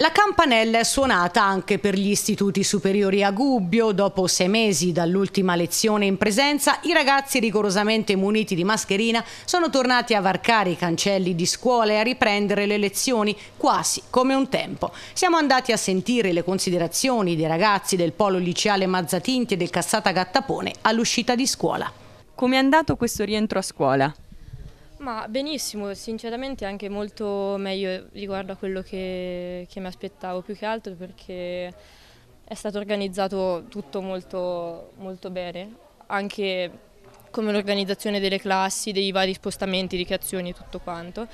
La campanella è suonata anche per gli istituti superiori a Gubbio. Dopo sei mesi dall'ultima lezione in presenza, i ragazzi rigorosamente muniti di mascherina sono tornati a varcare i cancelli di scuola e a riprendere le lezioni quasi come un tempo. Siamo andati a sentire le considerazioni dei ragazzi del polo liceale Mazzatinti e del Cassata Gattapone all'uscita di scuola. Come è andato questo rientro a scuola? Ma benissimo, sinceramente anche molto meglio riguardo a quello che, che mi aspettavo, più che altro perché è stato organizzato tutto molto, molto bene, anche come l'organizzazione delle classi, dei vari spostamenti, ricreazioni e tutto quanto.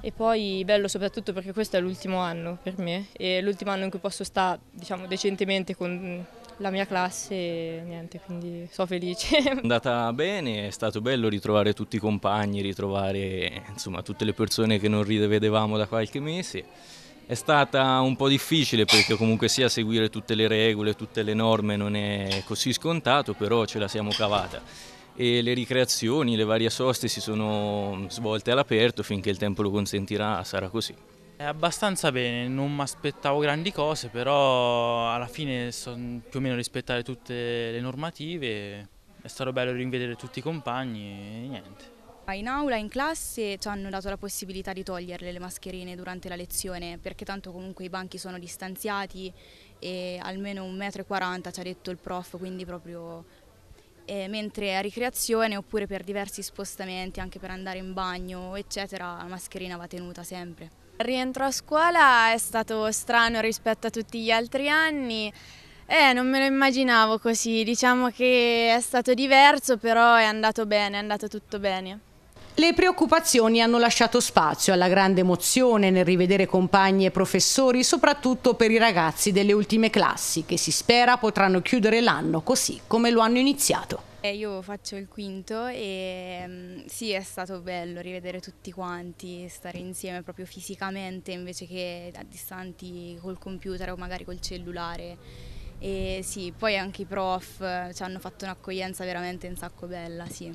E poi bello soprattutto perché questo è l'ultimo anno per me, è l'ultimo anno in cui posso stare diciamo, decentemente con la mia classe e niente, quindi sono felice. È andata bene, è stato bello ritrovare tutti i compagni, ritrovare insomma, tutte le persone che non rivedevamo da qualche mese. È stata un po' difficile perché comunque sia seguire tutte le regole, tutte le norme non è così scontato, però ce la siamo cavata. E le ricreazioni, le varie soste si sono svolte all'aperto, finché il tempo lo consentirà sarà così. È abbastanza bene, non mi aspettavo grandi cose, però alla fine so più o meno rispettare tutte le normative, è stato bello rivedere tutti i compagni e niente. In aula, in classe ci hanno dato la possibilità di toglierle le mascherine durante la lezione perché tanto comunque i banchi sono distanziati e almeno 1,40 m ci ha detto il prof, quindi proprio eh, mentre a ricreazione oppure per diversi spostamenti, anche per andare in bagno eccetera, la mascherina va tenuta sempre. Rientro a scuola è stato strano rispetto a tutti gli altri anni, eh, non me lo immaginavo così, diciamo che è stato diverso però è andato bene, è andato tutto bene. Le preoccupazioni hanno lasciato spazio alla grande emozione nel rivedere compagni e professori, soprattutto per i ragazzi delle ultime classi, che si spera potranno chiudere l'anno così come lo hanno iniziato. Io faccio il quinto e mm, sì è stato bello rivedere tutti quanti, stare insieme proprio fisicamente invece che a distanti col computer o magari col cellulare. E sì, poi anche i prof eh, ci hanno fatto un'accoglienza veramente un sacco bella, sì.